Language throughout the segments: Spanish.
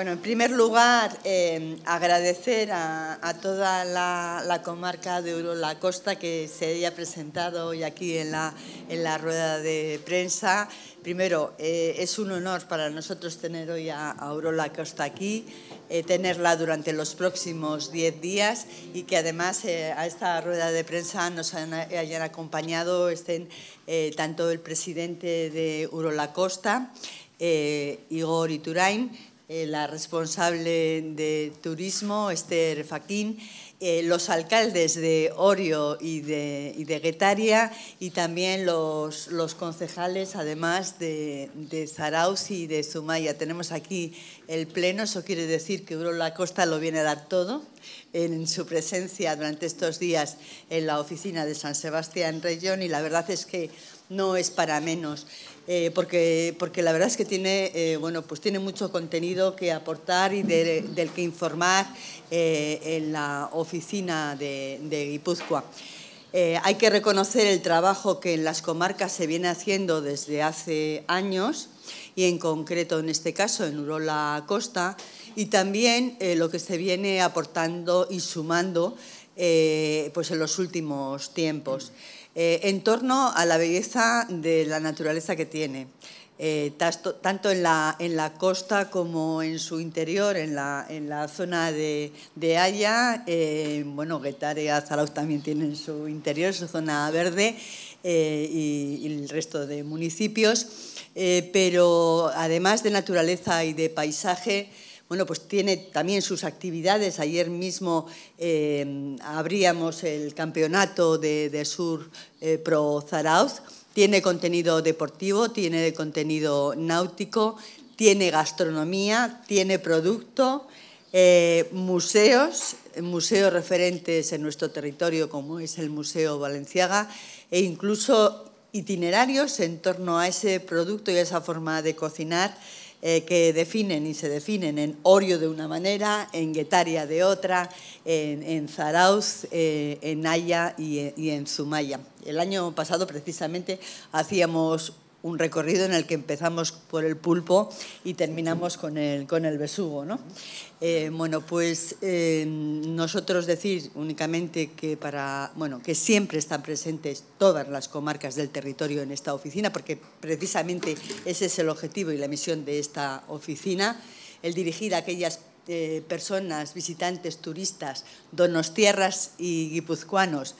Bueno, en primer lugar, em, agradecer a, toda la, comarca de Urola Costa que se haya presentado hoy aquí en la, en la rueda de prensa. Primero, eh, es un honor para nosotros tener hoy a, Urola Costa aquí, eh, tenerla durante los próximos diez días y que además eh, a esta rueda de prensa nos hayan acompañado, estén tanto el presidente de Urola Costa, Igor Iturain, eh, la responsable de turismo, Esther Faquín, eh, los alcaldes de Orio y de, Guetaria y también los, concejales, además de, Zarauz y de Zumaya. Tenemos aquí el pleno, eso quiere decir que Urola La Costa lo viene a dar todo en su presencia durante estos días en la oficina de San Sebastián Reyón y la verdad es que no es para menos. Eh, porque, la verdad es que tiene, eh, pues mucho contenido que aportar y del que informar eh, en la oficina de, Guipúzcoa. hay que reconocer el trabajo que en las comarcas se viene haciendo desde hace años y en concreto en este caso en Urola Costa y también lo que se viene aportando y sumando pues en los últimos tiempos. Eh, en torno a la belleza de la naturaleza que tiene. Eh, tanto en la, costa como en su interior, en la, zona de, Haya. Eh, bueno, Guetare también tienen su interior, su zona verde eh, y, el resto de municipios. pero además de naturaleza y de paisaje, bueno, pues tiene también sus actividades. Ayer mismo eh, abríamos el campeonato de, Sur eh, Pro Zarauz. Tiene contenido deportivo, tiene contenido náutico, tiene gastronomía, tiene producto, eh, museos, museos referentes en nuestro territorio como es el Museo Valenciaga e incluso itinerarios en torno a ese producto y a esa forma de cocinar eh, que definen y se definen en Orio de una manera, en Guetaria de otra, en, en Zarauz, eh, en Naya y, eh, y en Sumaya. El año pasado precisamente hacíamos un recorrido en el que empezamos por el pulpo y terminamos con el, con el besugo. ¿no? Eh, bueno, pues eh, nosotros decir únicamente que, para, bueno, que siempre están presentes todas las comarcas del territorio en esta oficina, porque precisamente ese es el objetivo y la misión de esta oficina, el dirigir a aquellas eh, personas, visitantes, turistas, donostierras y guipuzcoanos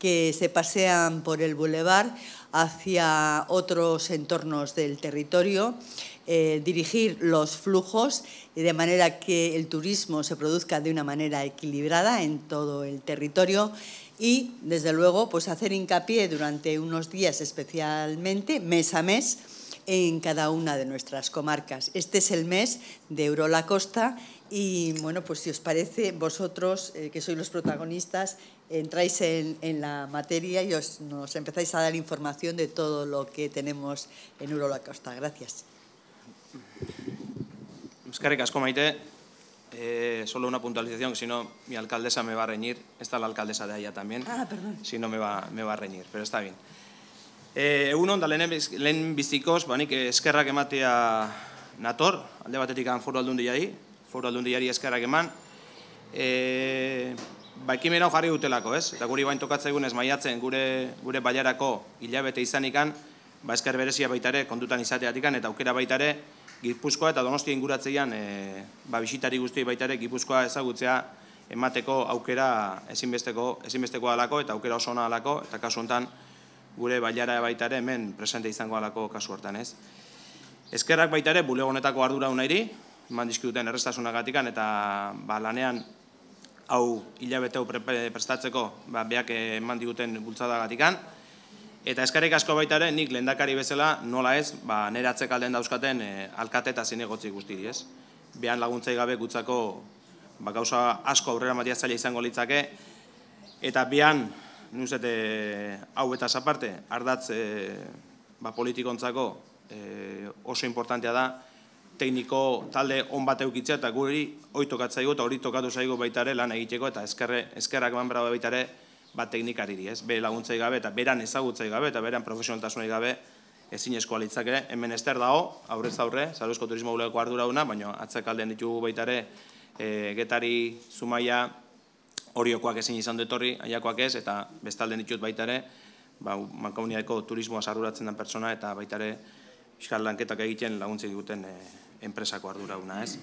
que se pasean por el bulevar hacia otros entornos del territorio, eh, dirigir los flujos de manera que el turismo se produzca de una manera equilibrada en todo el territorio y, desde luego, pues hacer hincapié durante unos días especialmente, mes a mes, en cada una de nuestras comarcas. Este es el mes de Eurola Costa y, bueno, pues si os parece, vosotros, eh, que sois los protagonistas, entráis en, la materia y os, nos empezáis a dar información de todo lo que tenemos en Eurola Costa. Gracias. Escaricas, Maite. Eh, solo una puntualización, que si no, mi alcaldesa me va a reñir. Está la alcaldesa de allá también. Ah, perdón. Si no, me va, me va a reñir, pero está bien. E, egun hon, da lehen, bizikoz, ba, nik eskerrak ematea nator, alde batetik han foru aldun foru aldun eskerrak eman. E, ba, ekimera jarri dutelako, ez? Eta guri bain tokatzea ez maiatzen, gure, gure baiarako hilabete izanikan, ba, esker berezia baitare kondutan izateatik, eta aukera baitare, Gipuzkoa eta Donostia inguratzean e, eh, ba, bisitari guztiei baitare Gipuzkoa ezagutzea emateko aukera ezinbesteko ezinbesteko alako eta aukera oso ona alako eta kasu honetan, gure baiara baita ere hemen presente izango alako kasu hortan, ez? Ezkerrak baita ere bulegonetako ardura unairi, eman dizkiduten errestasunak eta ba, lanean hau hilabeteu prestatzeko ba, beak eman diguten bultzada gatikan. Eta ezkarrik asko baita ere, nik lendakari bezala nola ez, ba, nire atzekaldean alden dauzkaten e, alkate eta guzti, ez? Behan laguntzai gabe gutzako ba, gauza asko aurrera matiatzaile izango litzake, eta behan Nuzete, eh, hau eta zaparte, ardatz e, ba, politikontzako eh, oso importantea da, tekniko talde on bat eukitzea eta guri hori tokatzaigo eta hori tokatu zaigo baita ere lan egiteko eta eskerre, ezkerrak eman baita ere bat teknikari ez? laguntzai gabe eta beran ezagutzai gabe eta beran profesionaltasunai gabe ezin eskoa litzak ere, hemen ez dago, aurrez aurre, zaruzko turismo gulegoko ardura duna, baina atzak ditugu baita ere, e, getari, zumaia, horiokoak ezin izan du etorri, aiakoak ez, eta bestalden ditut baita ere, ba, mankauniaeko turismoa zarruratzen den pertsona, eta baita ere, fiskal lanketak egiten laguntze diguten e, enpresako ardurauna ez.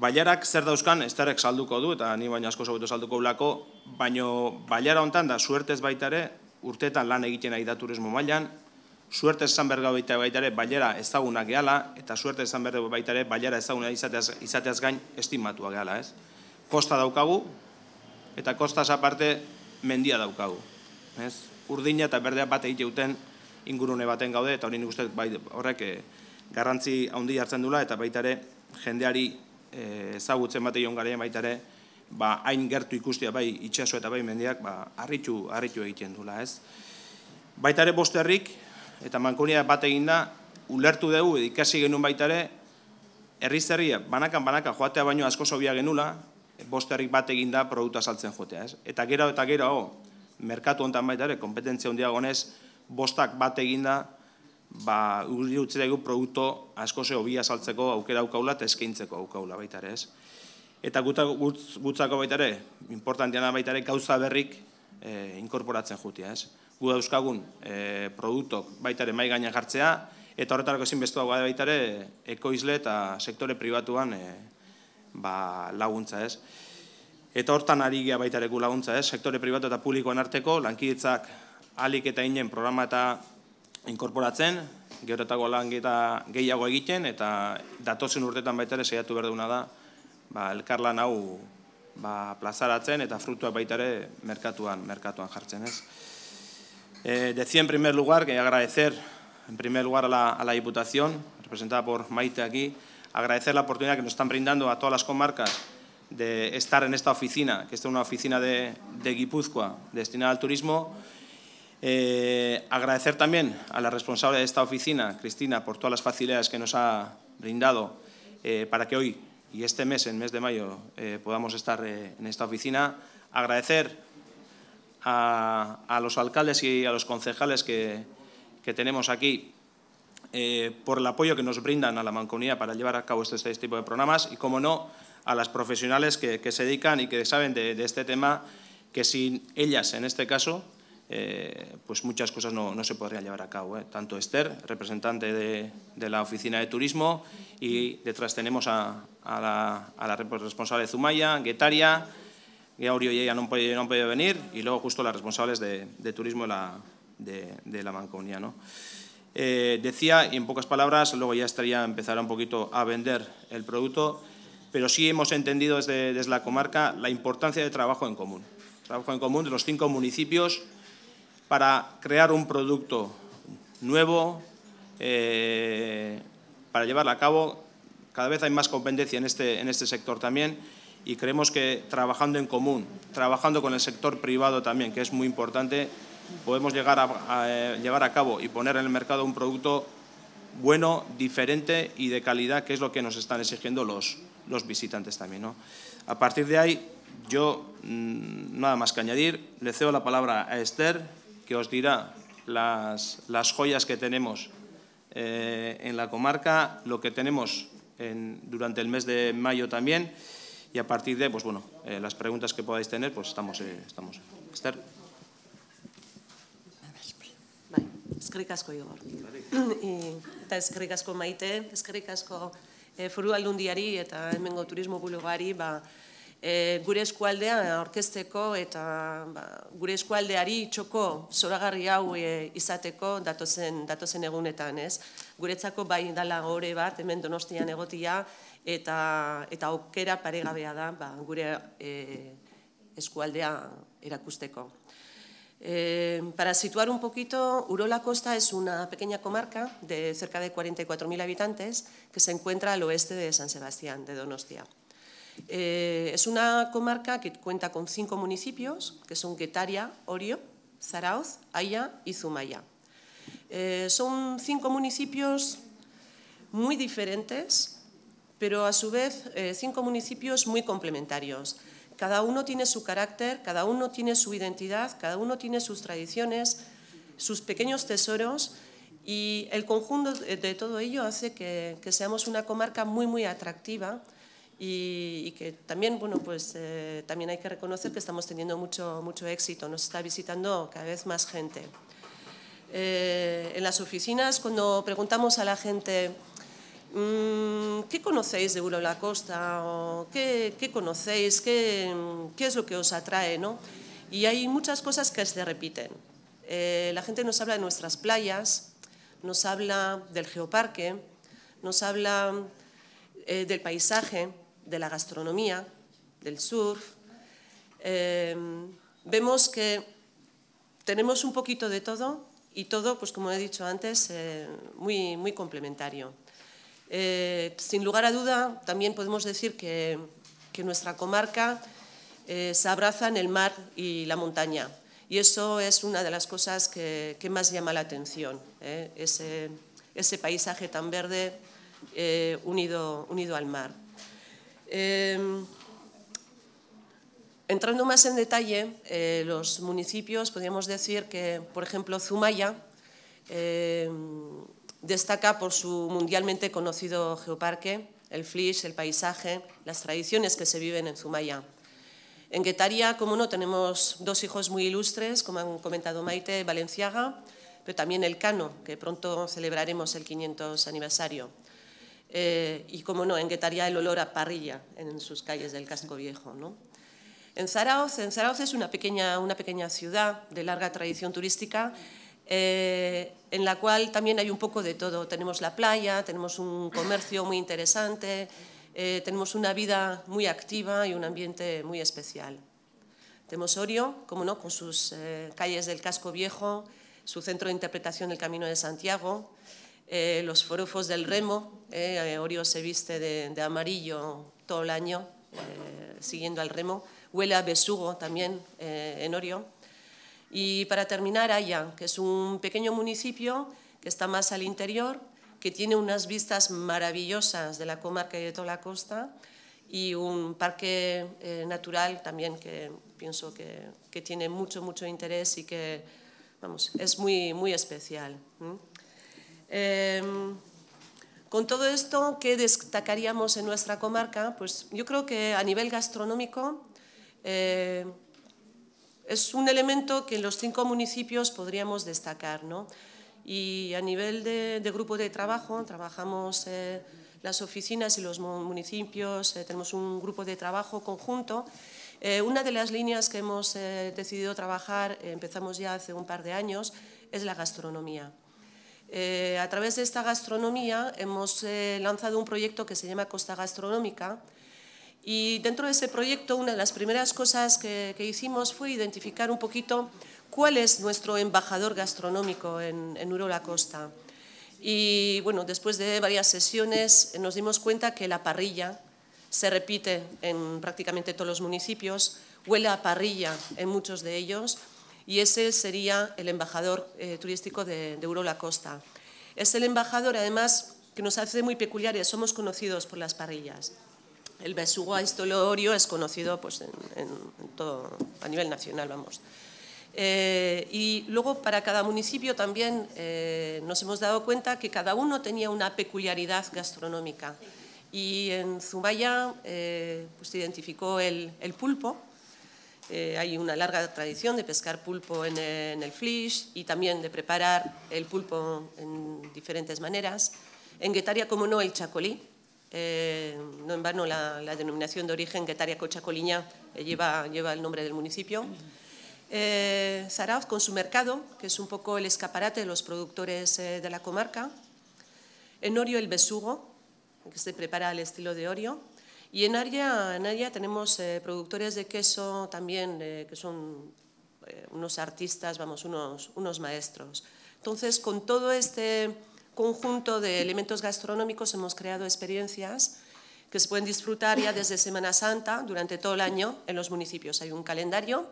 Baiarak zer dauzkan, ez salduko du, eta ni baino asko sobeto salduko blako, baino baiara hontan da suertez baita ere, urteetan lan egiten ari da turismo mailan, suertez esan berga baita baita ere, baiara ezaguna gehala, eta suertez esan berga baita ere, baiara ezaguna izateaz, izateaz gain estimatua gehala ez. Kosta daukagu, eta kostas aparte mendia daukagu. Ez? Urdina eta berdea bat egite duten ingurune baten gaude, eta hori nik uste bai, horrek eh, garrantzi handi hartzen dula, eta baita jendeari eh, ezagutzen zagutzen bat garen baita ba, hain gertu ikustia bai itxaso eta bai mendiak, ba, harritu, harritu egiten dula. Ez? Baita ere bosterrik, eta mankonia bat eginda, ulertu dugu, ikasi genuen baita ere, zerria, banakan-banakan, joatea baino asko zobia genula, bosterrik bat eginda da produktu saltzen jotea, Eta gero eta gero, merkatu honetan baita kompetentzia hondia gonez, bostak bat eginda, ba, uri produktu asko hobia saltzeko aukera aukaula eta eskaintzeko aukaula baita Eta gutzako baita ere, importantiana baita gauza berrik e, inkorporatzen jotea. ez? Gu dauzkagun e, produktok baita jartzea, eta horretarako ezin bestu dagoa baita baitare, ekoizle eta sektore pribatuan e, ba, laguntza ez. Eta hortan ari gea baitareku laguntza ez, sektore pribatu eta publikoan arteko lankidetzak alik eta inen programa eta inkorporatzen, georetako lan eta gehiago egiten, eta datozen urtetan baita ere zehiatu behar da, ba, elkarlan hau ba, plazaratzen eta fruktua baita ere merkatuan, merkatuan jartzen ez. E, primer lugar, que agradecer en primer lugar a la, a la diputación, representada por Maite aquí, agradecer la oportunidad que nos están brindando a todas las comarcas de estar en esta oficina, que es una oficina de, Guipúzcoa destinada al turismo. Eh, agradecer también a la responsable de esta oficina, Cristina, por todas las facilidades que nos ha brindado eh, para que hoy y este mes, en mes de mayo, eh, podamos estar en esta oficina. Agradecer a, los alcaldes y a los concejales que, que tenemos aquí eh, por el apoyo que nos brindan a la mancomunidad para llevar a cabo este, este tipo de programas y, como no, a las profesionales que, se dedican y que saben de, este tema, que sin ellas, en este caso, eh, pues muchas cosas no, no, se podrían llevar a cabo. Eh. Tanto Esther, representante de, la Oficina de Turismo, y detrás tenemos a, la, responsable de Zumaya, Guetaria, Aurio y ella no han, podido, venir, y luego justo las responsables de, turismo de la, de, de Mancomunidad. ¿no? Eh, decía, y en pocas palabras, luego ya estaría empezar un poquito a vender el producto, pero sí hemos entendido desde, la comarca la importancia del trabajo en común. Trabajo en común de los cinco municipios para crear un producto nuevo, eh, para llevarlo a cabo. Cada vez hay más competencia en este, en este sector también y creemos que trabajando en común, trabajando con el sector privado también, que es muy importante, podemos llegar a, eh, llevar a cabo y poner en el mercado un producto bueno, diferente y de calidad, que es lo que nos están exigiendo los, visitantes también. A partir de ahí, yo mm, nada más que añadir, le cedo la palabra a Esther, que os dirá las, joyas que tenemos eh, en la comarca, lo que tenemos durante el mes de mayo también, y a partir de pues, bueno, eh, las preguntas que podáis tener, pues estamos. estamos. Esther. eskerrik asko igor. Eh, eta eskerrik asko maite, eskerrik asko eh, furu aldundiari eta hemengo turismo bulogari, ba, eh, gure eskualdea orkesteko eta ba, gure eskualdeari txoko zoragarri hau izateko datozen, egunetan, ez? Guretzako bai dala gore bat, hemen donostian egotia, eta, eta okera paregabea da ba, gure eskualdea erakusteko. Eh, para situar un poquito, Urola Costa es una pequeña comarca de cerca de 44.000 habitantes que se encuentra al oeste de San Sebastián, de Donostia. Eh, es una comarca que cuenta con cinco municipios, que son Guetaria, Orio, Zaraoz, Aya y Zumaya. Eh, son cinco municipios muy diferentes, pero a su vez cinco municipios muy complementarios. Cada uno tiene su carácter, cada uno tiene su identidad, cada uno tiene sus tradiciones, sus pequeños tesoros y el conjunto de todo ello hace que, seamos una comarca muy, muy atractiva y, que también, bueno, pues eh, también hay que reconocer que estamos teniendo mucho, mucho éxito, nos está visitando cada vez más gente. Eh, en las oficinas, cuando preguntamos a la gente Mm, ¿qué conocéis de de la Costa? qué, conocéis? Qué, es lo que os atrae? Y hay muchas cosas que se repiten. Eh, la gente nos habla de nuestras playas, nos habla del geoparque, nos habla eh, del paisaje, de la gastronomía, del surf. Eh, vemos que tenemos un poquito de todo y todo, pues como he dicho antes, muy complementario. Eh, sin lugar a duda, también podemos decir que, nuestra comarca eh, se abraza en el mar y la montaña. Y eso es una de las cosas que, más llama la atención, eh, ese, paisaje tan verde unido, al mar. entrando más en detalle, los municipios, podríamos decir que, por ejemplo, Zumaya, Destaca por su mundialmente conocido geoparque, el flish, el paisaje, las tradiciones que se viven en Zumaya. En Guetaria, como no, tenemos dos hijos muy ilustres, como han comentado Maite, Valenciaga, pero también el Cano, que pronto celebraremos el 500 aniversario. Eh, y como no, en Guetaria el olor a parrilla en sus calles del casco viejo. En Zaraoz, en Zaraoz es una pequeña, una pequeña ciudad de larga tradición turística eh, en la cual también hay un poco de todo. Tenemos la playa, tenemos un comercio muy interesante, eh, tenemos una vida muy activa y un ambiente muy especial. Tenemos Orio, como no, con sus eh, calles del casco viejo, su centro de interpretación del Camino de Santiago, los forofos del remo. Orio se viste de, de, amarillo todo el año, siguiendo al remo. Huele a besugo también en Orio. Y para terminar, Haya, que es un pequeño municipio que está más al interior, que tiene unas vistas maravillosas de la comarca y de toda la costa y un parque eh, natural también que pienso que, que, tiene mucho, mucho interés y que, vamos, es muy, muy especial. Em, con todo esto, ¿qué destacaríamos en nuestra comarca? Pues yo creo que a nivel gastronómico, eh, es un elemento que en los cinco municipios podríamos destacar. ¿no? Y a nivel de, grupo de trabajo, trabajamos eh, las oficinas y los municipios, eh, tenemos un grupo de trabajo conjunto. Eh, una de las líneas que hemos decidido trabajar, empezamos ya hace un par de años, es la gastronomía. a través de esta gastronomía hemos lanzado un proyecto que se llama Costa Gastronómica, y dentro de ese proyecto, una de las primeras cosas que, hicimos fue identificar un poquito cuál es nuestro embajador gastronómico en, en Costa. Y bueno, después de varias sesiones nos dimos cuenta que la parrilla se repite en prácticamente todos los municipios, huele a parrilla en muchos de ellos y ese sería el embajador eh, turístico de, de Costa. Es el embajador además que nos hace muy peculiares, somos conocidos por las parrillas el besugo aistolorio es conocido pues, en, todo, a nivel nacional, vamos. Eh, y luego para cada municipio también eh, nos hemos dado cuenta que cada uno tenía una peculiaridad gastronómica. Y en Zumaya eh, pues, se identificó el, pulpo. hay una larga tradición de pescar pulpo en, el Flish y también de preparar el pulpo en diferentes maneras. En Guetaria, como no, el chacolí, eh, no en vano la, denominación de origen que Cochacoliña eh, lleva, lleva el nombre del municipio. Eh, con su mercado, que es un poco el escaparate de los productores eh, de la comarca. En Orio el besugo, que se prepara al estilo de Orio. Y en Aria, en tenemos eh, productores de queso también, que son unos artistas, vamos, unos, unos maestros. Entonces, con todo este conjunto de elementos gastronómicos hemos creado experiencias que se pueden disfrutar ya desde Semana Santa durante todo el año en los municipios. Hay un calendario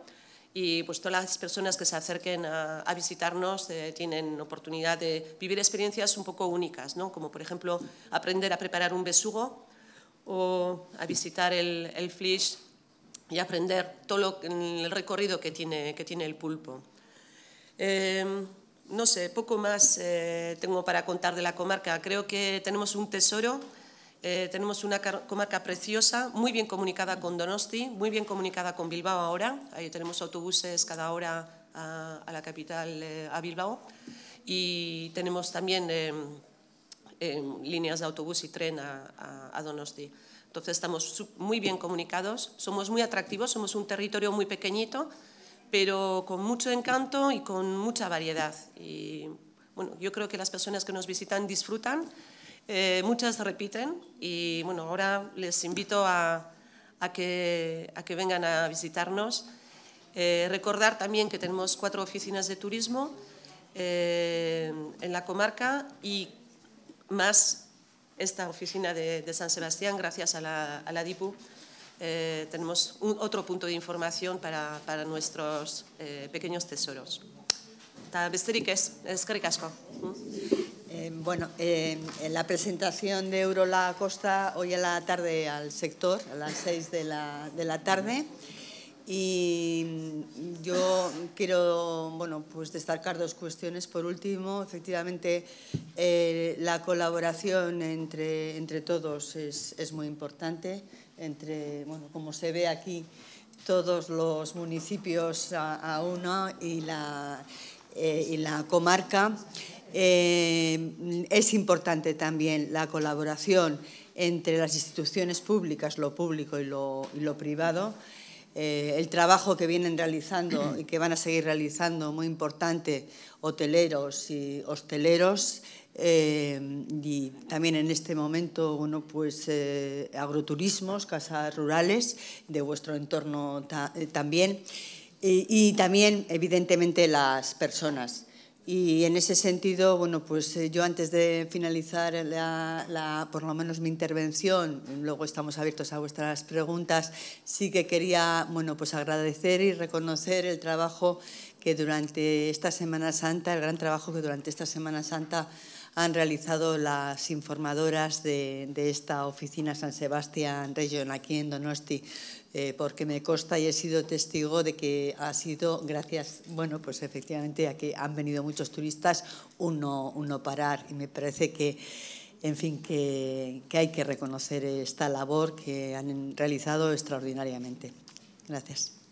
y pues todas las personas que se acerquen a, visitarnos eh, tienen oportunidad de vivir experiencias un poco únicas, ¿no? como por ejemplo aprender a preparar un besugo o a visitar el, el flish y aprender todo el recorrido que tiene, que tiene el pulpo. Em, no sé, poco más eh, tengo para contar de la comarca. Creo que tenemos un tesoro, eh, tenemos una comarca preciosa, muy bien comunicada con Donosti, muy bien comunicada con Bilbao ahora. Ahí tenemos autobuses cada hora a, la capital, eh, a Bilbao. Y tenemos también líneas de autobús y tren a Donosti. Entonces estamos muy bien comunicados, somos muy atractivos, somos un territorio muy pequeñito, pero con mucho encanto y con mucha variedad. Y bueno, yo creo que las personas que nos visitan disfrutan, eh, muchas repiten y bueno, ahora les invito a, que, vengan a visitarnos. Eh, recordar también que tenemos cuatro oficinas de turismo eh, en la comarca y más esta oficina de, San Sebastián gracias a la DIPU. Eh, tenemos otro punto de información para, para nuestros eh, pequeños tesoros. Está eh, bueno, en la presentación de Eurola Costa hoy a la tarde al sector, a las 6 de la, de la tarde. Y yo quiero bueno, pues destacar dos cuestiones. Por último, efectivamente, la colaboración entre, entre todos es, es muy importante entre, bueno, como se ve aquí, todos los municipios a, uno y la, eh, comarca. Eh, es importante también la colaboración entre las instituciones públicas, lo público y lo privado. Eh, el trabajo que vienen realizando y que van a seguir realizando, muy importante, hoteleros y hosteleros, eh, y también en este momento, pues eh, agroturismos, casas rurales de vuestro entorno también, y, y también, evidentemente, las personas. Y en ese sentido, bueno, pues eh, yo antes de finalizar la, por lo menos mi intervención, luego estamos abiertos a vuestras preguntas, sí que quería, bueno, pues agradecer y reconocer el trabajo que durante esta Semana Santa, el gran trabajo que durante esta Semana Santa han realizado las informadoras de, de esta oficina San Sebastián Region aquí en Donosti. Eh, porque me consta y he sido testigo de que ha sido gracias, bueno, pues efectivamente a que han venido muchos turistas, uno, uno parar. Y me parece que, en fin, que hay que reconocer esta labor que han realizado extraordinariamente. Gracias.